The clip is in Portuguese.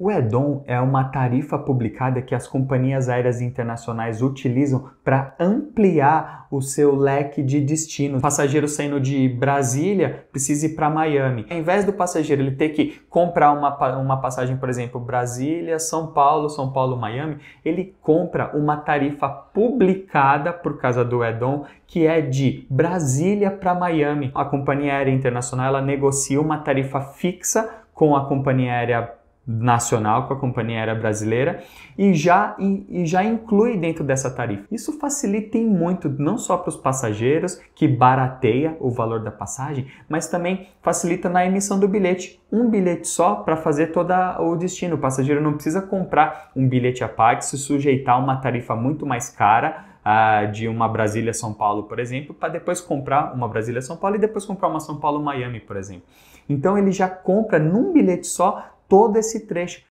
O EDOM é uma tarifa publicada que as companhias aéreas internacionais utilizam para ampliar o seu leque de destino. O passageiro saindo de Brasília precisa ir para Miami. Ao invés do passageiro ele ter que comprar uma, uma passagem, por exemplo, Brasília, São Paulo, São Paulo, Miami, ele compra uma tarifa publicada por causa do EDOM que é de Brasília para Miami. A companhia aérea internacional ela negocia uma tarifa fixa com a companhia aérea nacional com a companhia aérea brasileira e já, e, já inclui dentro dessa tarifa. Isso facilita em muito, não só para os passageiros, que barateia o valor da passagem, mas também facilita na emissão do bilhete. Um bilhete só para fazer todo o destino. O passageiro não precisa comprar um bilhete à parte, se sujeitar a uma tarifa muito mais cara de uma Brasília São Paulo, por exemplo, para depois comprar uma Brasília São Paulo e depois comprar uma São Paulo Miami, por exemplo. Então ele já compra num bilhete só todo esse trecho